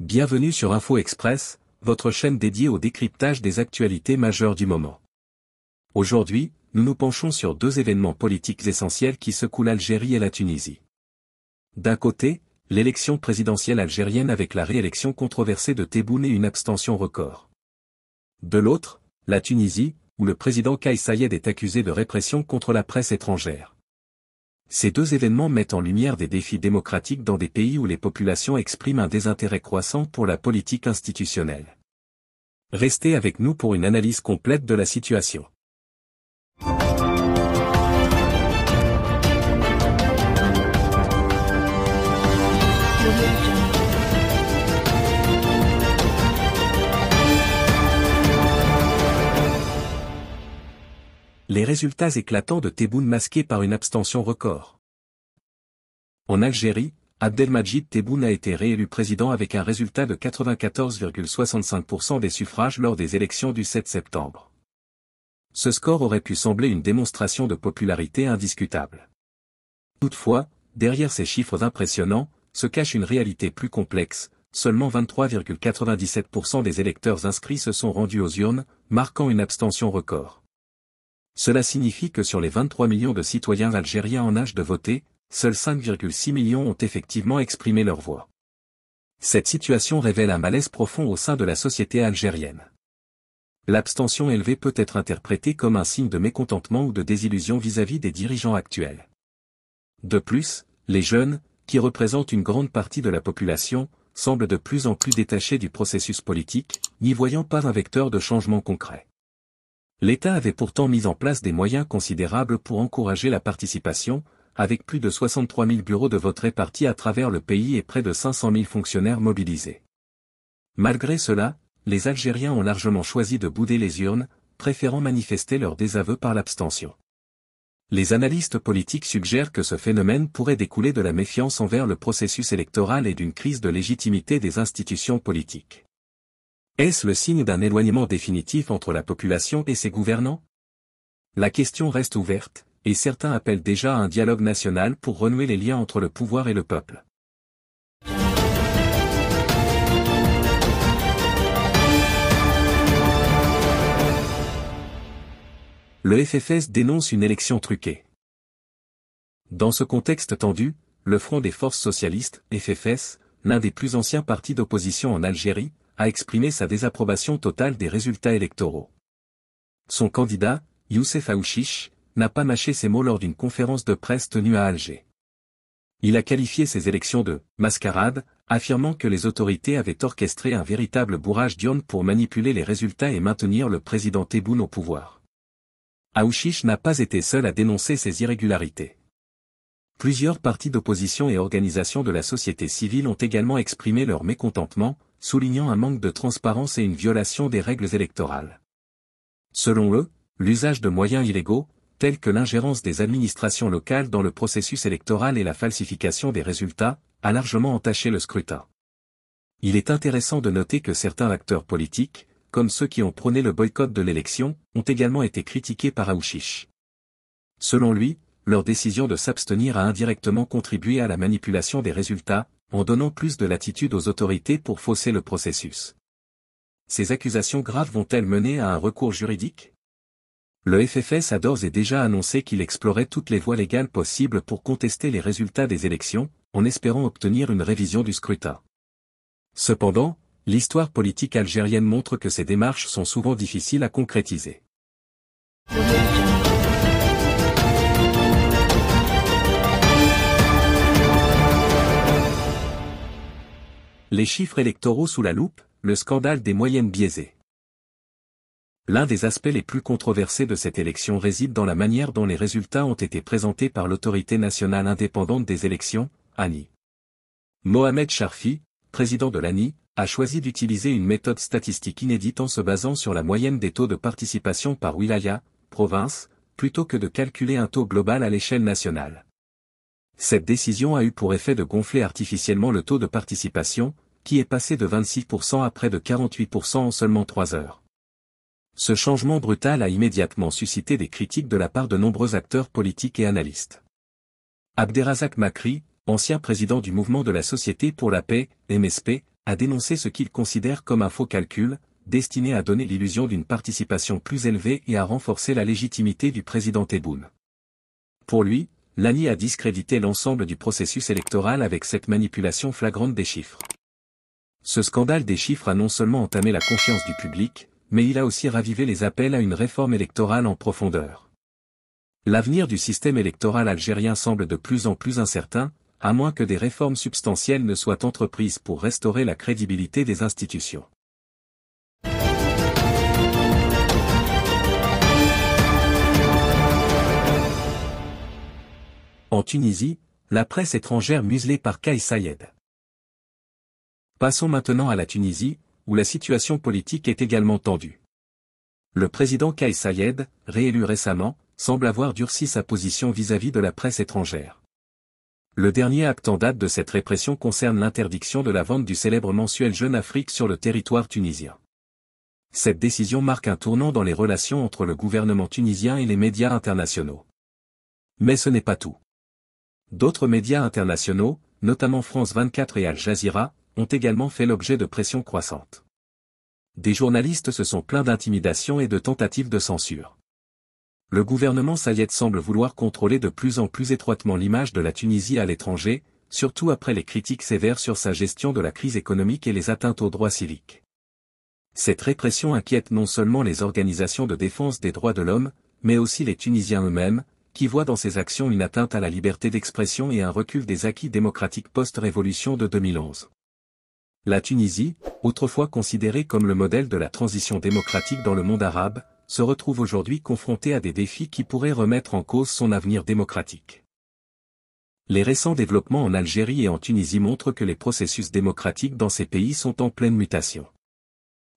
Bienvenue sur Info Express, votre chaîne dédiée au décryptage des actualités majeures du moment. Aujourd'hui, nous nous penchons sur deux événements politiques essentiels qui secouent l'Algérie et la Tunisie. D'un côté, l'élection présidentielle algérienne avec la réélection controversée de Tebboune et une abstention record. De l'autre, la Tunisie, où le président Kais Sayed est accusé de répression contre la presse étrangère. Ces deux événements mettent en lumière des défis démocratiques dans des pays où les populations expriment un désintérêt croissant pour la politique institutionnelle. Restez avec nous pour une analyse complète de la situation. les résultats éclatants de Tebboune masqués par une abstention record. En Algérie, Abdelmajid Tebboune a été réélu président avec un résultat de 94,65% des suffrages lors des élections du 7 septembre. Ce score aurait pu sembler une démonstration de popularité indiscutable. Toutefois, derrière ces chiffres impressionnants, se cache une réalité plus complexe, seulement 23,97% des électeurs inscrits se sont rendus aux urnes, marquant une abstention record. Cela signifie que sur les 23 millions de citoyens algériens en âge de voter, seuls 5,6 millions ont effectivement exprimé leur voix. Cette situation révèle un malaise profond au sein de la société algérienne. L'abstention élevée peut être interprétée comme un signe de mécontentement ou de désillusion vis-à-vis des dirigeants actuels. De plus, les jeunes, qui représentent une grande partie de la population, semblent de plus en plus détachés du processus politique, n'y voyant pas un vecteur de changement concret. L'État avait pourtant mis en place des moyens considérables pour encourager la participation, avec plus de 63 000 bureaux de vote répartis à travers le pays et près de 500 000 fonctionnaires mobilisés. Malgré cela, les Algériens ont largement choisi de bouder les urnes, préférant manifester leur désaveu par l'abstention. Les analystes politiques suggèrent que ce phénomène pourrait découler de la méfiance envers le processus électoral et d'une crise de légitimité des institutions politiques. Est-ce le signe d'un éloignement définitif entre la population et ses gouvernants La question reste ouverte, et certains appellent déjà à un dialogue national pour renouer les liens entre le pouvoir et le peuple. Le FFS dénonce une élection truquée. Dans ce contexte tendu, le Front des Forces Socialistes, FFS, l'un des plus anciens partis d'opposition en Algérie, a exprimé sa désapprobation totale des résultats électoraux. Son candidat, Youssef Aouchich, n'a pas mâché ses mots lors d'une conférence de presse tenue à Alger. Il a qualifié ces élections de « mascarade », affirmant que les autorités avaient orchestré un véritable bourrage d'urnes pour manipuler les résultats et maintenir le président Tebboune au pouvoir. Aouchich n'a pas été seul à dénoncer ces irrégularités. Plusieurs partis d'opposition et organisations de la société civile ont également exprimé leur mécontentement, soulignant un manque de transparence et une violation des règles électorales. Selon eux, l'usage de moyens illégaux, tels que l'ingérence des administrations locales dans le processus électoral et la falsification des résultats, a largement entaché le scrutin. Il est intéressant de noter que certains acteurs politiques, comme ceux qui ont prôné le boycott de l'élection, ont également été critiqués par Aouchiche. Selon lui, leur décision de s'abstenir a indirectement contribué à la manipulation des résultats, en donnant plus de latitude aux autorités pour fausser le processus. Ces accusations graves vont-elles mener à un recours juridique Le FFS a d'ores et déjà annoncé qu'il explorait toutes les voies légales possibles pour contester les résultats des élections, en espérant obtenir une révision du scrutin. Cependant, l'histoire politique algérienne montre que ces démarches sont souvent difficiles à concrétiser. Les chiffres électoraux sous la loupe, le scandale des moyennes biaisées. L'un des aspects les plus controversés de cette élection réside dans la manière dont les résultats ont été présentés par l'autorité nationale indépendante des élections, ANI. Mohamed Sharfi, président de l'ANI, a choisi d'utiliser une méthode statistique inédite en se basant sur la moyenne des taux de participation par wilaya, province, plutôt que de calculer un taux global à l'échelle nationale. Cette décision a eu pour effet de gonfler artificiellement le taux de participation, qui est passé de 26% à près de 48% en seulement 3 heures. Ce changement brutal a immédiatement suscité des critiques de la part de nombreux acteurs politiques et analystes. Abderrazak Makri, ancien président du mouvement de la Société pour la paix, MSP, a dénoncé ce qu'il considère comme un faux calcul, destiné à donner l'illusion d'une participation plus élevée et à renforcer la légitimité du président Tebboune. Pour lui, L'ANI a discrédité l'ensemble du processus électoral avec cette manipulation flagrante des chiffres. Ce scandale des chiffres a non seulement entamé la confiance du public, mais il a aussi ravivé les appels à une réforme électorale en profondeur. L'avenir du système électoral algérien semble de plus en plus incertain, à moins que des réformes substantielles ne soient entreprises pour restaurer la crédibilité des institutions. En Tunisie, la presse étrangère muselée par Kai Sayed. Passons maintenant à la Tunisie, où la situation politique est également tendue. Le président Kai Sayed, réélu récemment, semble avoir durci sa position vis à -vis de la presse étrangère. Le dernier acte en date de cette répression concerne l'interdiction de la vente du célèbre mensuel Jeune Afrique sur le territoire tunisien. Cette décision marque un tournant dans les relations entre le gouvernement tunisien et les médias internationaux. Mais ce n'est pas tout. D'autres médias internationaux, notamment France 24 et Al Jazeera, ont également fait l'objet de pressions croissantes. Des journalistes se sont plaints d'intimidation et de tentatives de censure. Le gouvernement Sayed semble vouloir contrôler de plus en plus étroitement l'image de la Tunisie à l'étranger, surtout après les critiques sévères sur sa gestion de la crise économique et les atteintes aux droits civiques. Cette répression inquiète non seulement les organisations de défense des droits de l'homme, mais aussi les Tunisiens eux-mêmes, qui voit dans ses actions une atteinte à la liberté d'expression et un recul des acquis démocratiques post-révolution de 2011. La Tunisie, autrefois considérée comme le modèle de la transition démocratique dans le monde arabe, se retrouve aujourd'hui confrontée à des défis qui pourraient remettre en cause son avenir démocratique. Les récents développements en Algérie et en Tunisie montrent que les processus démocratiques dans ces pays sont en pleine mutation.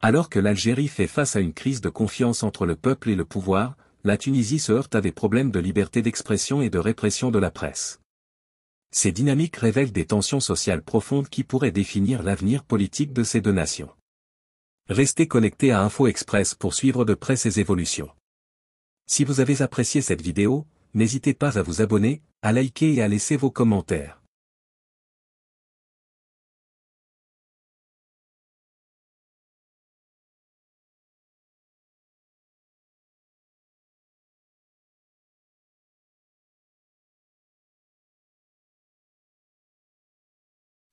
Alors que l'Algérie fait face à une crise de confiance entre le peuple et le pouvoir, la Tunisie se heurte à des problèmes de liberté d'expression et de répression de la presse. Ces dynamiques révèlent des tensions sociales profondes qui pourraient définir l'avenir politique de ces deux nations. Restez connectés à Info Express pour suivre de près ces évolutions. Si vous avez apprécié cette vidéo, n'hésitez pas à vous abonner, à liker et à laisser vos commentaires.